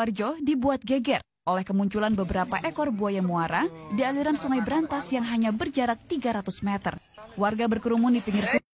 Parjo dibuat geger oleh kemunculan beberapa ekor buaya muara di aliran sungai Brantas yang hanya berjarak 300 meter. Warga berkerumun di pinggir sungai.